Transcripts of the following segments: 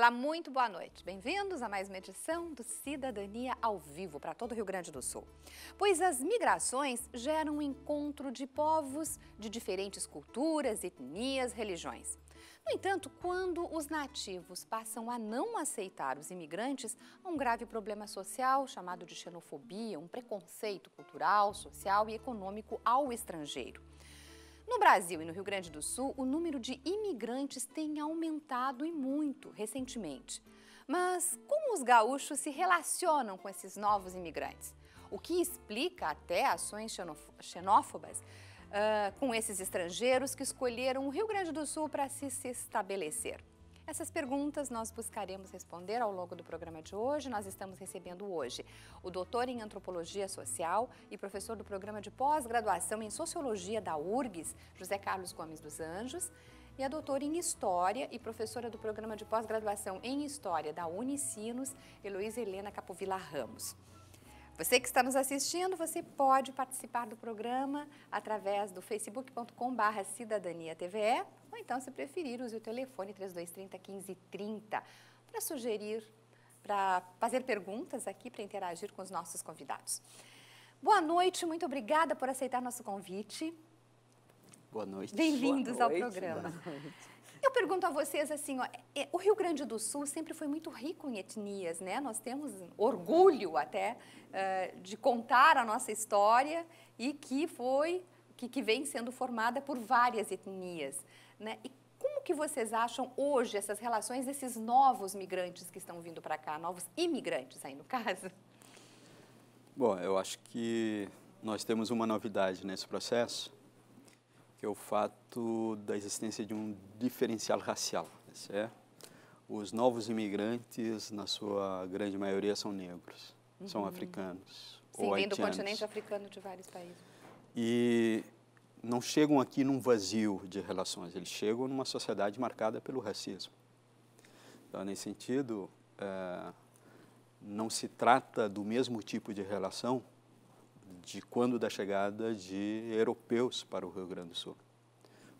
Olá, muito boa noite. Bem-vindos a mais uma edição do Cidadania ao Vivo para todo o Rio Grande do Sul. Pois as migrações geram um encontro de povos de diferentes culturas, etnias, religiões. No entanto, quando os nativos passam a não aceitar os imigrantes, há um grave problema social chamado de xenofobia, um preconceito cultural, social e econômico ao estrangeiro. No Brasil e no Rio Grande do Sul, o número de imigrantes tem aumentado e muito recentemente. Mas como os gaúchos se relacionam com esses novos imigrantes? O que explica até ações xenófobas uh, com esses estrangeiros que escolheram o Rio Grande do Sul para se estabelecer? Essas perguntas nós buscaremos responder ao longo do programa de hoje. Nós estamos recebendo hoje o doutor em antropologia social e professor do programa de pós-graduação em sociologia da URGS, José Carlos Gomes dos Anjos, e a doutora em História e professora do programa de pós-graduação em História da Unicinos, Heloísa Helena Capovilla Ramos. Você que está nos assistindo, você pode participar do programa através do facebook.com.br Cidadania TVE ou então, se preferir, use o telefone 3230 1530 para sugerir, para fazer perguntas aqui, para interagir com os nossos convidados. Boa noite, muito obrigada por aceitar nosso convite. Boa noite. Bem-vindos ao programa. Boa noite. Eu pergunto a vocês assim, ó, é, o Rio Grande do Sul sempre foi muito rico em etnias, né? Nós temos orgulho até uh, de contar a nossa história e que foi, que, que vem sendo formada por várias etnias, né? E como que vocês acham hoje essas relações desses novos migrantes que estão vindo para cá, novos imigrantes aí no caso? Bom, eu acho que nós temos uma novidade nesse processo, que é o fato da existência de um diferencial racial. Certo? Né, é, os novos imigrantes, na sua grande maioria, são negros, uhum. são africanos. Sim, ou vem do continente africano de vários países. E não chegam aqui num vazio de relações, eles chegam numa sociedade marcada pelo racismo. Então, nesse sentido, é, não se trata do mesmo tipo de relação de quando da chegada de europeus para o Rio Grande do Sul.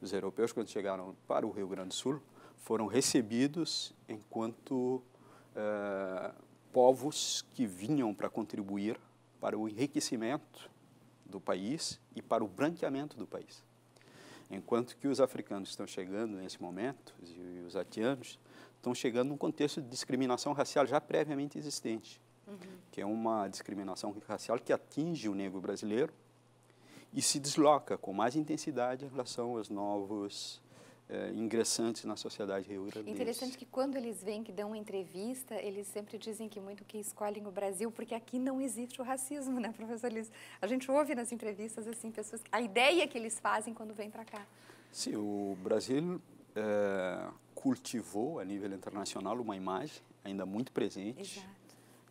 Os europeus, quando chegaram para o Rio Grande do Sul, foram recebidos enquanto eh, povos que vinham para contribuir para o enriquecimento do país e para o branqueamento do país. Enquanto que os africanos estão chegando nesse momento, e os haitianos estão chegando num contexto de discriminação racial já previamente existente uhum. que é uma discriminação racial que atinge o negro brasileiro e se desloca com mais intensidade em relação aos novos eh, ingressantes na sociedade rio -grandense. É interessante que quando eles vêm, que dão uma entrevista, eles sempre dizem que muito que escolhem o Brasil, porque aqui não existe o racismo, né, professor Liz? A gente ouve nas entrevistas, assim, pessoas... A ideia que eles fazem quando vêm para cá. Sim, o Brasil eh, cultivou, a nível internacional, uma imagem ainda muito presente. Exato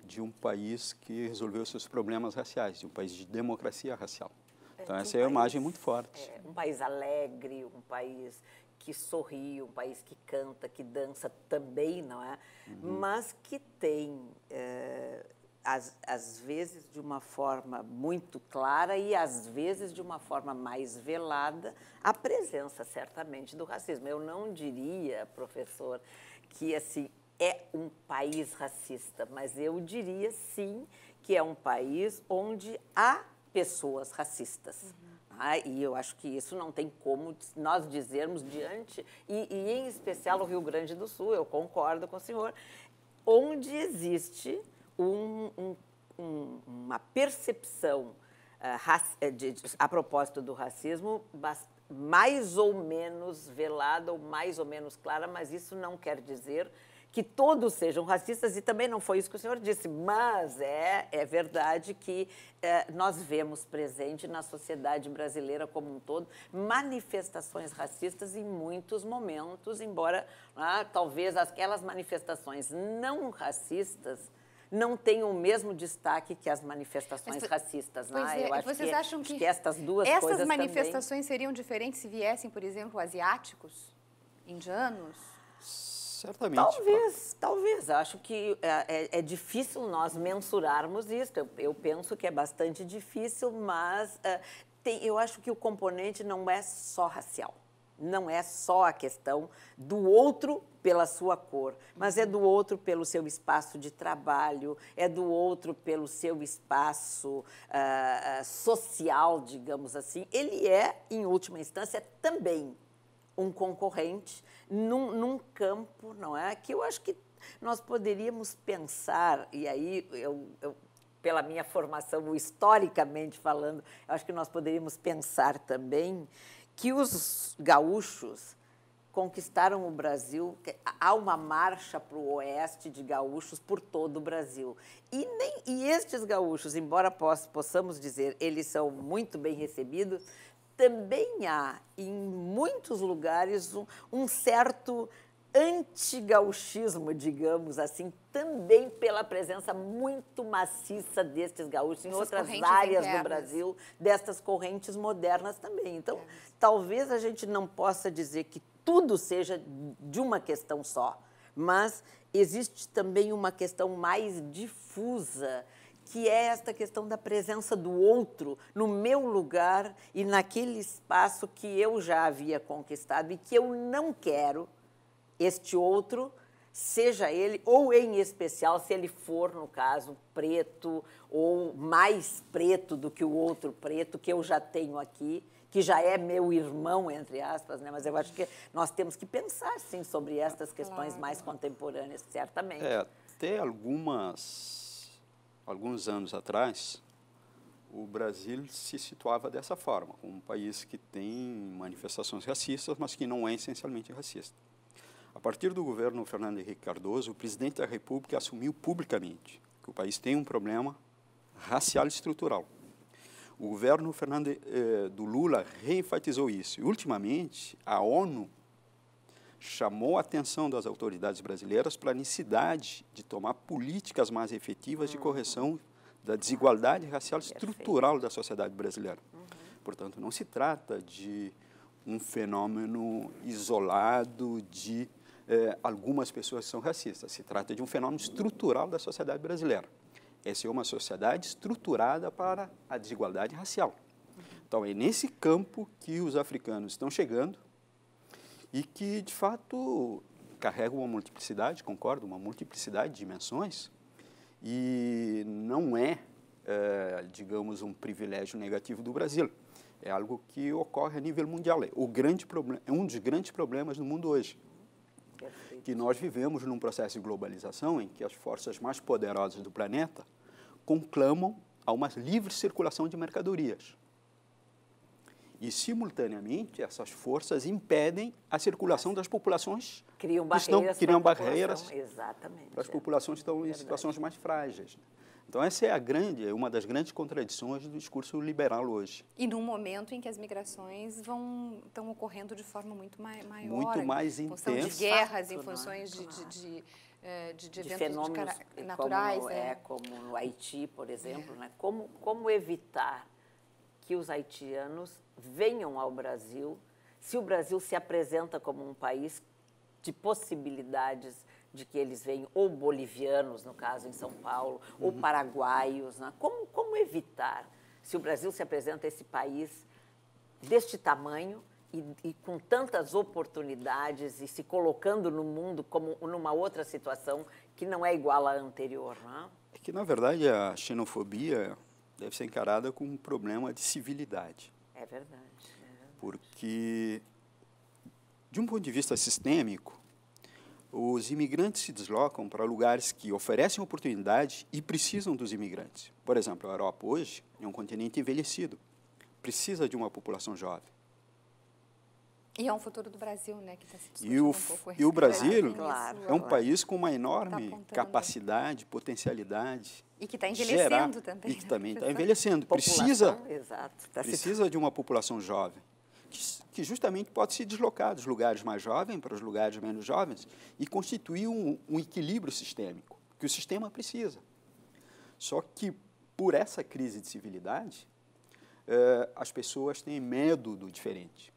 de um país que resolveu seus problemas raciais, de um país de democracia racial. É, então, essa um é uma imagem muito forte. É, um país alegre, um país que sorri, um país que canta, que dança também, não é? Uhum. Mas que tem, é, às, às vezes de uma forma muito clara e às vezes de uma forma mais velada, a presença certamente do racismo. Eu não diria, professor, que assim é um país racista, mas eu diria sim que é um país onde há pessoas racistas. Uhum. Ah, e eu acho que isso não tem como nós dizermos diante, e, e em especial o Rio Grande do Sul, eu concordo com o senhor, onde existe um, um, um, uma percepção uh, de, de, a propósito do racismo mais ou menos velada ou mais ou menos clara, mas isso não quer dizer que todos sejam racistas, e também não foi isso que o senhor disse, mas é, é verdade que é, nós vemos presente na sociedade brasileira como um todo manifestações racistas em muitos momentos, embora ah, talvez aquelas manifestações não racistas não tenham o mesmo destaque que as manifestações Mas, racistas. Né? É, Eu acho vocês que, é acham que, que estas duas essas coisas manifestações também... seriam diferentes se viessem, por exemplo, asiáticos, indianos? Certamente. Talvez, pra... talvez. Acho que é, é, é, difícil nós mensurarmos isso. Eu, eu, penso que é bastante difícil, mas é, tem, eu acho que o componente não é só racial. Não é só a questão do outro pela sua cor, mas é do outro pelo seu espaço de trabalho, é do outro pelo seu espaço uh, social, digamos assim. Ele é, em última instância, também um concorrente num, num campo, não é? Que eu acho que nós poderíamos pensar, e aí eu, eu pela minha formação historicamente falando, acho que nós poderíamos pensar também que os gaúchos conquistaram o Brasil, há uma marcha para o oeste de gaúchos por todo o Brasil. E, nem, e estes gaúchos, embora possamos dizer eles são muito bem recebidos, também há, em muitos lugares, um, um certo antigauchismo, digamos assim, também pela presença muito maciça destes gaúchos em outras áreas internas. do Brasil, destas correntes modernas também. Então, é. talvez a gente não possa dizer que tudo seja de uma questão só, mas existe também uma questão mais difusa que é esta questão da presença do outro no meu lugar e naquele espaço que eu já havia conquistado e que eu não quero este outro, seja ele, ou em especial se ele for, no caso, preto ou mais preto do que o outro preto que eu já tenho aqui que já é meu irmão, entre aspas, né? mas eu acho que nós temos que pensar, sim, sobre estas questões mais contemporâneas, certamente. É, tem algumas alguns anos atrás, o Brasil se situava dessa forma, como um país que tem manifestações racistas, mas que não é essencialmente racista. A partir do governo Fernando Henrique Cardoso, o presidente da República assumiu publicamente que o país tem um problema racial estrutural. O governo Fernando, eh, do Lula reenfatizou isso. E, ultimamente, a ONU chamou a atenção das autoridades brasileiras para a necessidade de tomar políticas mais efetivas de uhum. correção da desigualdade racial estrutural da sociedade brasileira. Uhum. Portanto, não se trata de um fenômeno isolado de eh, algumas pessoas que são racistas. Se trata de um fenômeno estrutural da sociedade brasileira. Essa é uma sociedade estruturada para a desigualdade racial. Uhum. Então, é nesse campo que os africanos estão chegando e que, de fato, carrega uma multiplicidade, concordo, uma multiplicidade de dimensões e não é, é, digamos, um privilégio negativo do Brasil. É algo que ocorre a nível mundial. É, o grande problema, é um dos grandes problemas do mundo hoje. Que nós vivemos num processo de globalização em que as forças mais poderosas do planeta conclamam a uma livre circulação de mercadorias. E, simultaneamente, essas forças impedem a circulação das populações. Criam barreiras. Estão, criam para barreiras exatamente, para as é. populações que estão em situações mais frágeis. Então, essa é a grande, é uma das grandes contradições do discurso liberal hoje. E num momento em que as migrações vão, estão ocorrendo de forma muito mai, maior. Muito mais intensa. Em função de guerras, Fato, em funções é? de, eh, de, de, de, eventos fenômenos de naturais. Como, é. é. como no Haiti, por exemplo. É. Né? Como, como evitar que os haitianos venham ao Brasil, se o Brasil se apresenta como um país de possibilidades de que eles venham, ou bolivianos, no caso, em São Paulo, ou uhum. paraguaios. Né? Como, como evitar, se o Brasil se apresenta esse país deste tamanho e, e, com tantas oportunidades e se colocando no mundo como numa outra situação que não é igual à anterior? Né? É que, na verdade, a xenofobia deve ser encarada como um problema de civilidade. É, é verdade, Porque, de um ponto de vista sistêmico, os imigrantes se deslocam para lugares que oferecem oportunidade e precisam dos imigrantes. Por exemplo, a Europa hoje é um continente envelhecido, precisa de uma população jovem. E é um futuro do Brasil, né, que está se e o, um pouco. E o Brasil é claro, é um claro. país com uma tá enorme tá capacidade, potencialidade. E que está envelhecendo gerar, também. E né? que né? também está envelhecendo. precisa exato, tá precisa se... de uma população jovem, que, que, justamente pode se deslocar dos lugares mais jovens para os lugares menos jovens e constituir um, um equilíbrio sistêmico, que o sistema precisa. Só que, por essa crise de civilidade, eh, as pessoas têm medo do diferente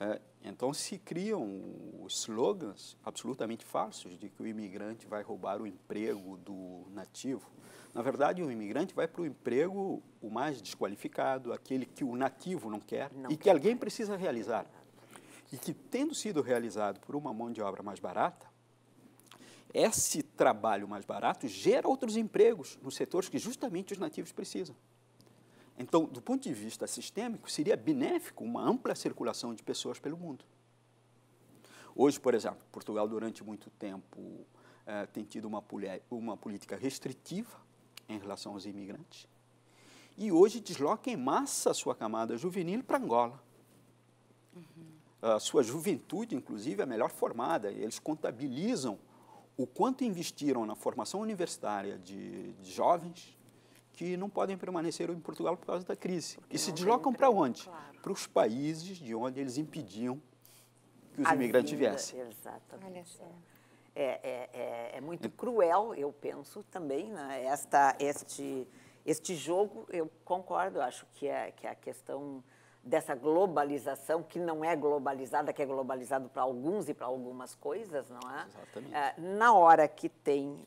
é, então se criam slogans absolutamente falsos de que o imigrante vai roubar o emprego do nativo. Na verdade, o imigrante vai para o emprego o mais desqualificado, aquele que o nativo não quer não e quer. que alguém precisa realizar. E que, tendo sido realizado por uma mão de obra mais barata, esse trabalho mais barato gera outros empregos nos setores que justamente os nativos precisam. Então, do ponto de vista sistêmico, seria benéfico uma ampla circulação de pessoas pelo mundo. Hoje, por exemplo, Portugal, durante muito tempo, eh, tem tido uma, uma política restritiva em relação aos imigrantes. E hoje desloca em massa a sua camada juvenil para Angola. Uhum. A sua juventude, inclusive, é melhor formada. Eles contabilizam o quanto investiram na formação universitária de, de jovens, que não podem permanecer em Portugal por causa da crise. Porque e se deslocam para onde? Claro. Para os países de onde eles impediam que os A imigrantes vida, viessem. Exatamente. É, é, é, é, muito cruel, eu penso também, né? Esta, este, este jogo, eu concordo, acho que, é, que é a questão dessa globalização, que não é globalizada, que é globalizado para alguns e para algumas coisas, não é? Exatamente. É, na hora que tem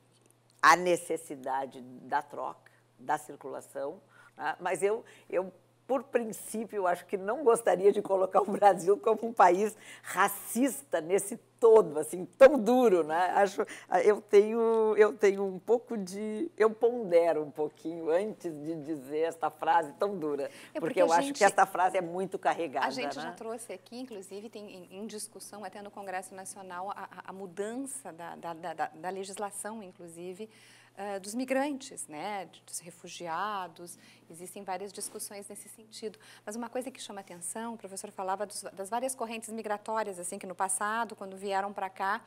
a necessidade da troca, da circulação, né? mas eu, eu, por princípio, acho que não gostaria de colocar o Brasil como um país racista nesse todo, assim, tão duro, né? Acho, ah, eu tenho, eu tenho um pouco de, eu pondero um pouquinho antes de dizer esta frase tão dura, é porque, porque eu gente, acho que esta frase é muito carregada. A gente né? já trouxe aqui, inclusive, tem em, discussão até no Congresso Nacional a, a mudança da, da, da, da legislação, inclusive, ah, dos migrantes, né, dos refugiados. Existem várias discussões nesse sentido. Mas uma coisa que chama atenção, o professor falava dos, das várias correntes migratórias, assim, que no passado, quando vieram para cá,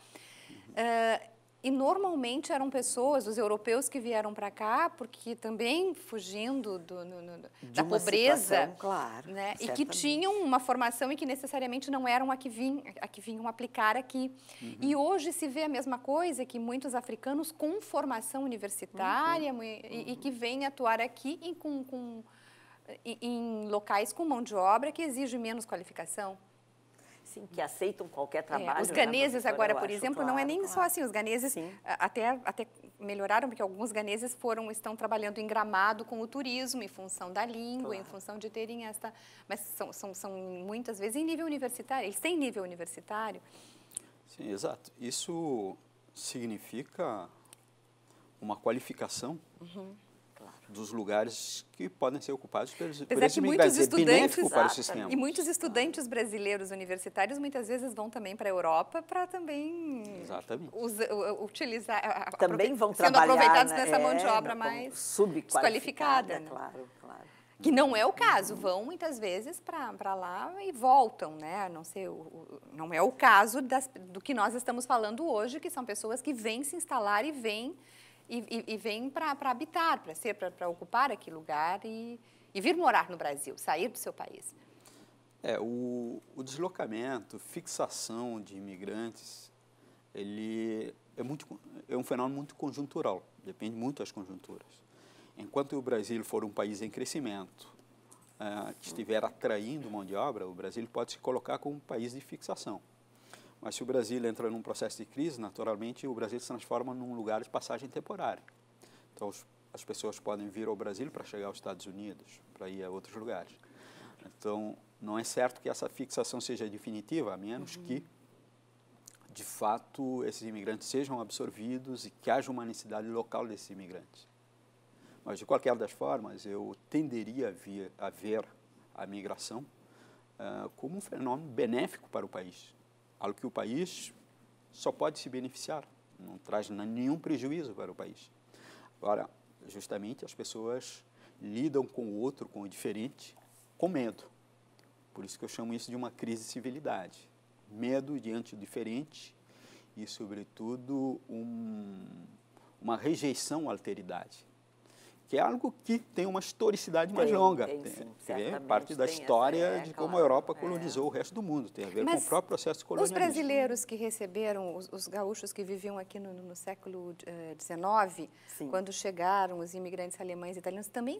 ah, e normalmente eram pessoas, os europeus que vieram para cá, porque também fugindo do, no, no, da pobreza, situação, claro, né? e que tinham uma formação e que necessariamente não eram a que, a que vinham aplicar aqui. Uhum. E hoje se vê a mesma coisa, que muitos africanos com formação universitária uhum. E, uhum. e, que uhum. vêm atuar aqui com, com, em, em locais com mão de obra que exige menos qualificação. Assim, que aceitam qualquer é, trabalho. É, os né, ganeses né, agora, por exemplo, claro, não é nem claro. só assim, os ganeses Sim. até, até melhoraram, porque alguns ganeses foram, estão trabalhando em gramado com o turismo, em função da língua, claro. em função de terem esta... Mas são, são, são muitas vezes em nível universitário, eles têm nível universitário. Sim, exato. Isso significa uma qualificação uhum dos lugares que podem ser ocupados pelos por muitos é estudantes para o sistema. E muitos estudantes brasileiros universitários muitas vezes vão também para a Europa para também Exatamente. Usa, utilizar também vão sendo trabalhar, aproveitados né? nessa mão de é, obra mais subqualificada, né? claro, claro. Que não é o caso, vão muitas vezes para lá e voltam, né? Não sei, o, não é o caso das, do que nós estamos falando hoje, que são pessoas que vêm se instalar e vêm e, e, e vêm para habitar, para ser, para ocupar aquele lugar e, e vir morar no Brasil, sair do seu país. É, o, o deslocamento, fixação de imigrantes, ele é, muito, é um fenômeno muito conjuntural, depende muito das conjunturas. Enquanto o Brasil for um país em crescimento, eh, que estiver atraindo mão de obra, o Brasil pode se colocar como um país de fixação. Mas se o Brasil entra num processo de crise, naturalmente o Brasil se transforma num lugar de passagem temporária. Então as pessoas podem vir ao Brasil para chegar aos Estados Unidos, para ir a outros lugares. Então não é certo que essa fixação seja definitiva, a menos uhum. que de fato esses imigrantes sejam absorvidos e que haja uma necessidade local desses imigrantes. Mas de qualquer das formas, eu tenderia a, via, a ver a migração uh, como um fenômeno benéfico para o país algo que o país só pode se beneficiar, não traz nenhum prejuízo para o país. Agora, justamente as pessoas lidam com o outro, com o diferente, com medo. Por isso que eu chamo isso de uma crise de civilidade. Medo diante do diferente e, sobretudo, um, uma rejeição à alteridade que é algo que tem uma historicidade tem, mais longa. Tem, tem, sim, tem parte da história essa, é, de como a Europa é. colonizou é. o resto do mundo, tem a ver Mas com o próprio processo colonial. Os brasileiros que receberam, os, os gaúchos que viviam aqui no, no século XIX, uh, eh, quando chegaram os imigrantes alemães e italianos, também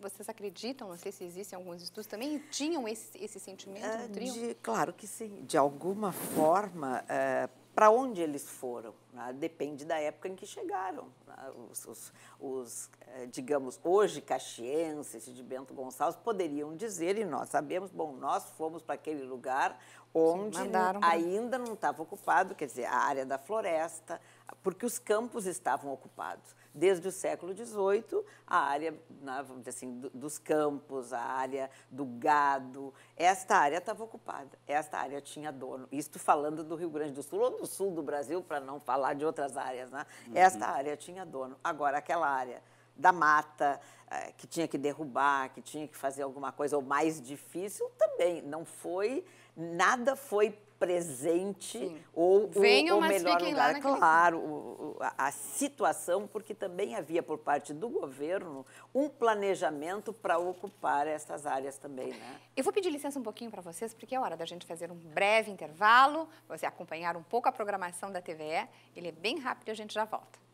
vocês acreditam, não sei se existem alguns estudos, também tinham esse, esse sentimento? Uh, de, claro que sim. De alguma forma, uh, para onde eles foram. Né? Depende da época em que chegaram. Né? Os, os, os, eh, digamos, hoje, caxienses de Bento Gonçalves poderiam dizer, e nós sabemos, bom, nós fomos para aquele lugar onde Sim, ainda não estava ocupado, quer dizer, a área da floresta, porque os campos estavam ocupados desde o século XVIII, a área, né, vamos dizer assim, dos campos, a área do gado, esta área estava ocupada, esta área tinha dono. Isto falando do Rio Grande do Sul ou do sul do Brasil, para não falar de outras áreas, né? Uhum. Esta área tinha dono. Agora, aquela área da mata, eh, que tinha que derrubar, que tinha que fazer alguma coisa, ou mais difícil, também não foi, nada foi presente Sim. ou Venham, o, o melhor lugar. claro, o, a, a, situação, porque também havia por parte do governo um planejamento para ocupar essas áreas também, né? Eu vou pedir licença um pouquinho para vocês, porque é hora da gente fazer um breve intervalo, você acompanhar um pouco a programação da TVE. Ele é bem rápido e a gente já volta.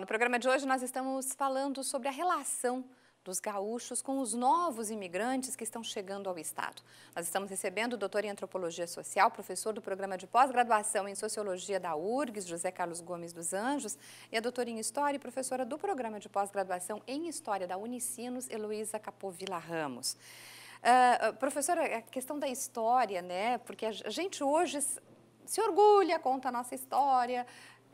no programa de hoje nós estamos falando sobre a relação dos gaúchos com os novos imigrantes que estão chegando ao Estado. Nós estamos recebendo o doutor em Antropologia Social, professor do programa de pós-graduação em Sociologia da URGS, José Carlos Gomes dos Anjos, e a doutora em História e professora do programa de pós-graduação em História da Unicinos, Heloísa Capovilla Ramos. Uh, professora, a questão da história, né? Porque a gente hoje se orgulha, conta a nossa história,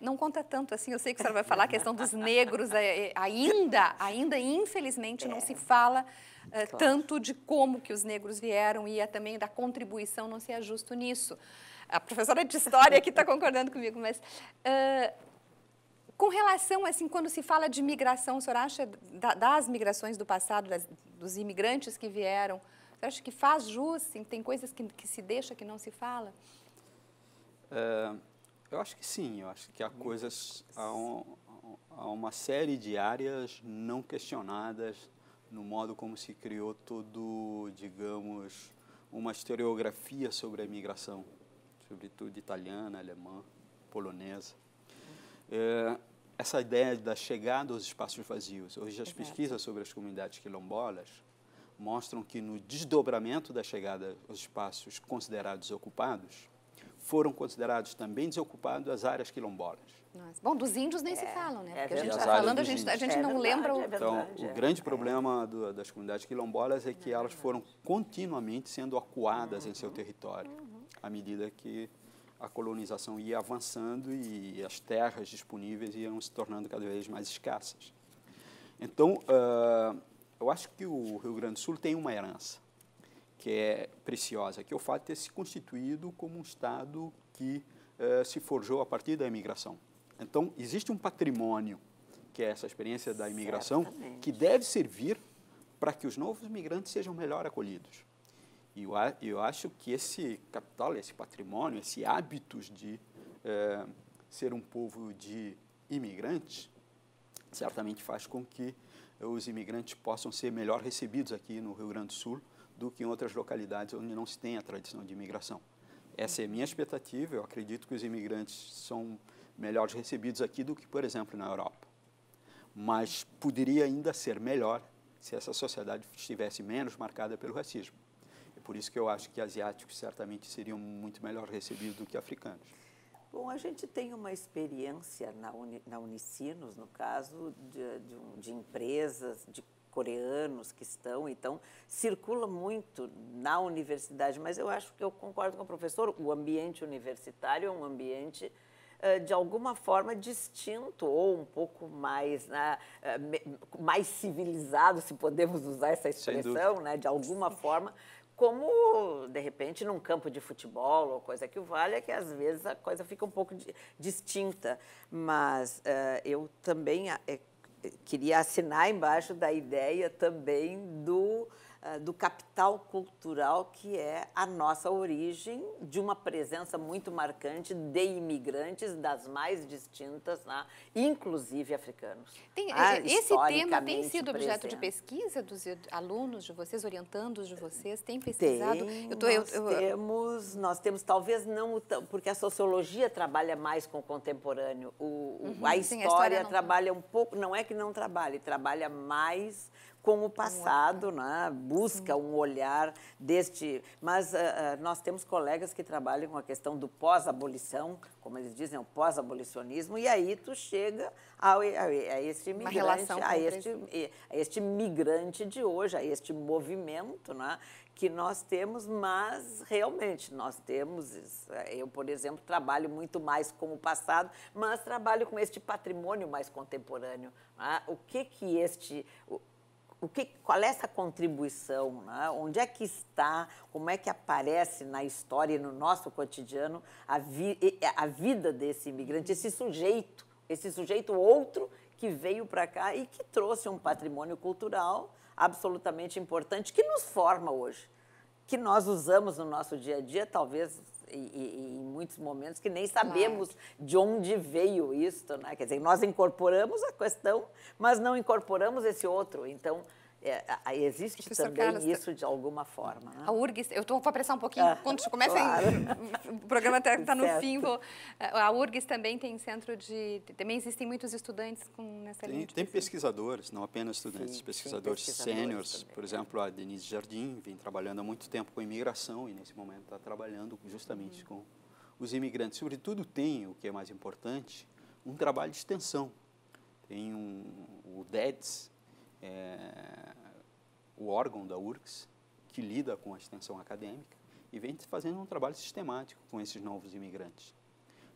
não conta tanto assim. Eu sei que a senhora vai falar a questão dos negros. É, é, ainda, ainda, infelizmente, é. não se fala eh, claro. tanto de como que os negros vieram e é também da contribuição, não se é justo nisso. A professora de História aqui está concordando comigo, mas... Uh, com relação, assim, quando se fala de migração, o senhor acha da, das migrações do passado, das, dos imigrantes que vieram, você acha que faz jus, assim, tem coisas que, que se deixa, que não se fala? Uh eu acho que sim, eu acho que há uhum. coisas, há, um, há uma série de áreas não questionadas no modo como se criou todo, digamos, uma historiografia sobre a imigração, sobretudo italiana, alemã, polonesa. Uhum. É, essa ideia da chegada aos espaços vazios. Hoje, as Exato. pesquisas sobre as comunidades quilombolas mostram que no desdobramento da chegada aos espaços considerados ocupados, foram considerados também desocupados as áreas quilombolas. Nossa. Bom, dos índios nem é, se falam, né? É Porque a gente está falando, a gente, tá- a gente é não verdade, lembra... É o... então, o é. grande problema do, das comunidades quilombolas é que não, elas foram continuamente sendo acuadas uhum. em seu uhum. território, uhum. à medida que a colonização ia avançando e as terras disponíveis iam se tornando cada vez mais escassas. Então, uh, eu acho que o Rio Grande do Sul tem uma herança que é preciosa, que é o fato de ter se constituído como um Estado que eh, se forjou a partir da imigração. Então, existe um patrimônio, que é essa experiência da imigração, Certamente. que deve servir para que os novos migrantes sejam melhor acolhidos. E eu, eu acho que esse capital, esse patrimônio, esse hábitos de eh, ser um povo de imigrantes, certamente faz com que os imigrantes possam ser melhor recebidos aqui no Rio Grande do Sul, do que em outras localidades onde não se tem a tradição de imigração. Essa é a minha expectativa. Eu acredito que os imigrantes são melhores recebidos aqui do que, por exemplo, na Europa. Mas poderia ainda ser melhor se essa sociedade estivesse menos marcada pelo racismo. É por isso que eu acho que asiáticos certamente seriam muito melhor recebidos do que africanos. Bom, a gente tem uma experiência na, Uni, na Unicinos, no caso, de, de, de empresas, de coreanos que estão, então circula muito na universidade, mas eu acho que eu concordo com o professor, o ambiente universitário é um ambiente eh, de alguma forma distinto ou um pouco mais, né, eh, mais civilizado, se podemos usar essa expressão, né, de alguma forma, como de repente num campo de futebol ou coisa que o valha, é que às vezes a coisa fica um pouco de, distinta. Mas uh, eu também queria assinar embaixo da ideia também do ah, do capital cultural que é a nossa origem de uma presença muito marcante de imigrantes das mais distintas, né? inclusive africanos. Tem, ah, é, esse tema tem sido objeto presente. de pesquisa dos alunos de vocês, orientandos de vocês, tem pesquisado? Tem, eu tô, nós, eu, eu, temos, nós temos, talvez não, porque a sociologia trabalha mais com o contemporâneo, o, uhum, a, história sim, a, história trabalha não... um pouco, não é que não trabalhe, trabalha mais com o passado, né? busca Sim. um olhar deste. Mas uh, uh, nós temos colegas que trabalham com a questão do pós-abolição, como eles dizem, o pós-abolicionismo, e aí tu chega ao, a, a, este a este, a este migrante de hoje, a este movimento né? que nós temos, mas realmente nós temos. Eh, eu, por exemplo, trabalho muito mais com o passado, mas trabalho com este patrimônio mais contemporâneo. Né? O que que este. O, o que, qual é essa contribuição? Né? Onde é que está? Como é que aparece na história e no nosso cotidiano a, vi, a vida desse imigrante, esse sujeito, esse sujeito outro que veio para cá e que trouxe um patrimônio cultural absolutamente importante que nos forma hoje, que nós usamos no nosso dia a dia, talvez, e, e, muitos momentos que nem sabemos claro. de onde veio isto, né? Quer dizer, nós incorporamos a questão, mas não incorporamos esse outro. Então, é, existe Professor também Carlos, isso de alguma forma. Né? A URGS, eu estou para a um pouquinho, ah, quando começa claro. o programa está tá no fim, vou, a URGS também tem centro de, também existem muitos estudantes com, nessa tem, linha Tem pesquisadores, não apenas estudantes, sim, pesquisadores, pesquisadores sêniores, por exemplo, a Denise Jardim vem trabalhando há muito tempo com imigração e nesse momento está trabalhando justamente hum. com os imigrantes, sobretudo, têm, o que é mais importante, um trabalho de extensão. Tem um, o DEDS, é, o órgão da URCS, que lida com a extensão acadêmica e vem fazendo um trabalho sistemático com esses novos imigrantes.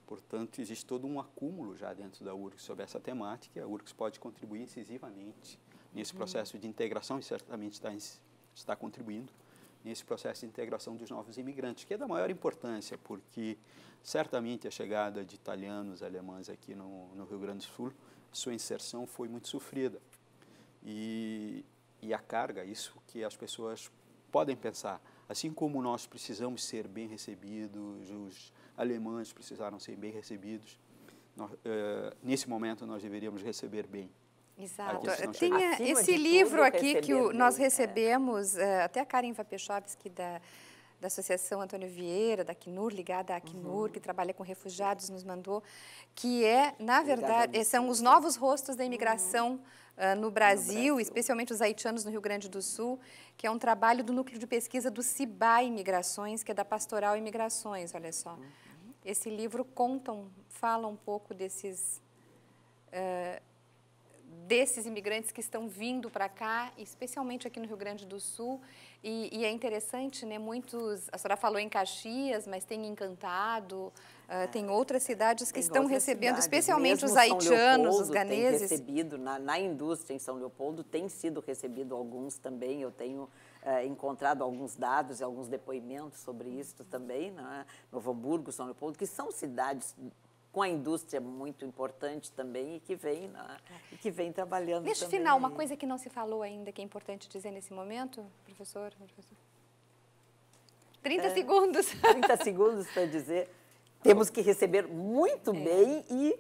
Portanto, existe todo um acúmulo já dentro da URCS sobre essa temática e a URCS pode contribuir incisivamente nesse uhum. processo de integração e certamente está, está contribuindo nesse processo de integração dos novos imigrantes, que é da maior importância, porque certamente a chegada de italianos, alemães aqui no, no Rio Grande do Sul, sua inserção foi muito sofrida. E, e a carga, isso que as pessoas podem pensar, assim como nós precisamos ser bem recebidos, os alemães precisaram ser bem recebidos, nós, uh, nesse momento nós deveríamos receber bem Exato. Tinha esse livro aqui que o, né? nós recebemos, é. até a Karin Vapechovski da, da Associação Antônio Vieira, da Acnur, ligada à Acnur, uhum. que trabalha com refugiados, nos mandou, que é, na verdade, são os novos rostos da imigração uhum. uh, no, Brasil, no, Brasil, especialmente os haitianos no Rio Grande do Sul, que é um trabalho do Núcleo de Pesquisa do CIBA Imigrações, que é da Pastoral Imigrações, olha só. Uhum. Esse livro conta, fala um pouco desses... Uh, desses imigrantes que estão vindo para cá, especialmente aqui no Rio Grande do Sul. E, e, é interessante, né? Muitos. A senhora falou em Caxias, mas tem Encantado, uh, tem outras cidades que estão recebendo, cidades. especialmente Mesmo os haitianos, os ganeses. Tem recebido, na, na indústria em São Leopoldo, tem sido recebido alguns também. Eu tenho. Eh, encontrado alguns dados e alguns depoimentos sobre isso também, né? Novo Hamburgo, São Leopoldo, que são cidades com a indústria muito importante também e que vem, na, né, e que vem trabalhando Neste também. final, uma coisa que não se falou ainda, que é importante dizer nesse momento, professor? professor. 30 é, segundos. 30 segundos para dizer. Temos que receber muito é. bem e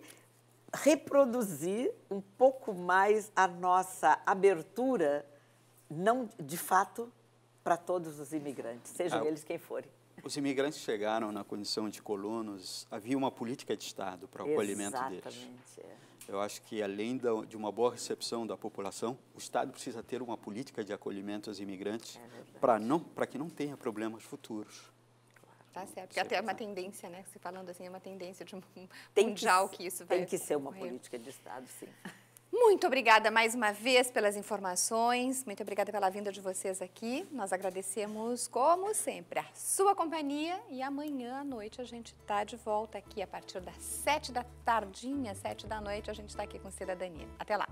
reproduzir um pouco mais a nossa abertura, não de fato, para todos os imigrantes, sejam ah. eles quem forem. Os imigrantes chegaram na condição de colonos, havia uma política de Estado para o acolhimento deles. Exatamente. É. Eu acho que, além de uma boa recepção da população, o Estado precisa ter uma política de acolhimento aos imigrantes é para não, para que não tenha problemas futuros. Tá certo, porque até é uma tendência, né? Se falando assim, é uma tendência de mundial tem que, que isso vai Tem que ser uma política de Estado, sim. Muito obrigada mais uma vez pelas informações, muito obrigada pela vinda de vocês aqui. Nós agradecemos, como sempre, a sua companhia e amanhã à noite a gente está de volta aqui a partir das sete da tardinha, sete da noite, a gente está aqui com Cidadania. Até lá!